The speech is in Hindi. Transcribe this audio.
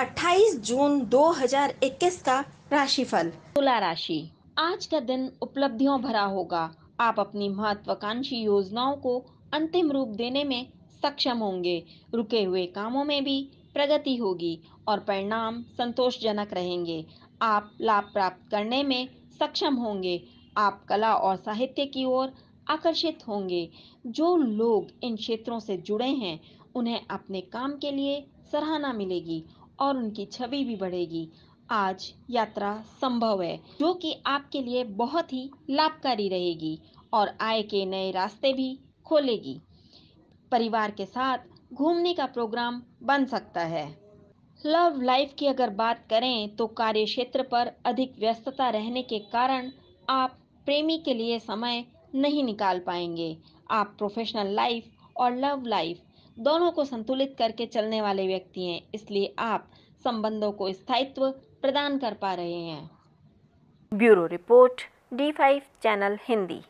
28 जून 2021 का राशिफल तुला राशि आज का दिन उपलब्धियों भरा होगा आप अपनी महत्वाकांक्षी योजनाओं को अंतिम रूप देने में सक्षम होंगे रुके हुए कामों में भी प्रगति होगी और परिणाम संतोषजनक रहेंगे आप लाभ प्राप्त करने में सक्षम होंगे आप कला और साहित्य की ओर आकर्षित होंगे जो लोग इन क्षेत्रों से जुड़े हैं उन्हें अपने काम के लिए सराहना मिलेगी और उनकी छवि भी बढ़ेगी आज यात्रा संभव है जो कि आपके लिए बहुत ही लाभकारी रहेगी और आय के नए रास्ते भी खोलेगी परिवार के साथ घूमने का प्रोग्राम बन सकता है लव लाइफ की अगर बात करें तो कार्य क्षेत्र पर अधिक व्यस्तता रहने के कारण आप प्रेमी के लिए समय नहीं निकाल पाएंगे आप प्रोफेशनल लाइफ और लव लाइफ दोनों को संतुलित करके चलने वाले व्यक्ति हैं इसलिए आप संबंधों को स्थायित्व प्रदान कर पा रहे हैं bureau report D five channel Hindi